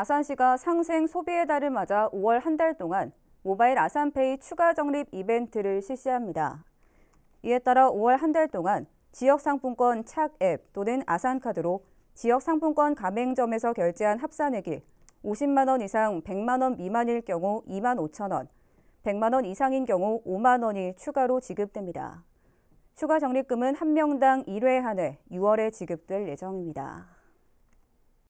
아산시가 상생 소비의 달을 맞아 5월 한 달 동안 모바일 아산페이 추가 적립 이벤트를 실시합니다. 이에 따라 5월 한 달 동안 지역 상품권 착 앱 또는 아산카드로 지역 상품권 가맹점에서 결제한 합산액이 50만 원 이상 100만 원 미만일 경우 2만 5천 원, 100만 원 이상인 경우 5만 원이 추가로 지급됩니다. 추가 적립금은 한 명당 1회 한해 6월에 지급될 예정입니다.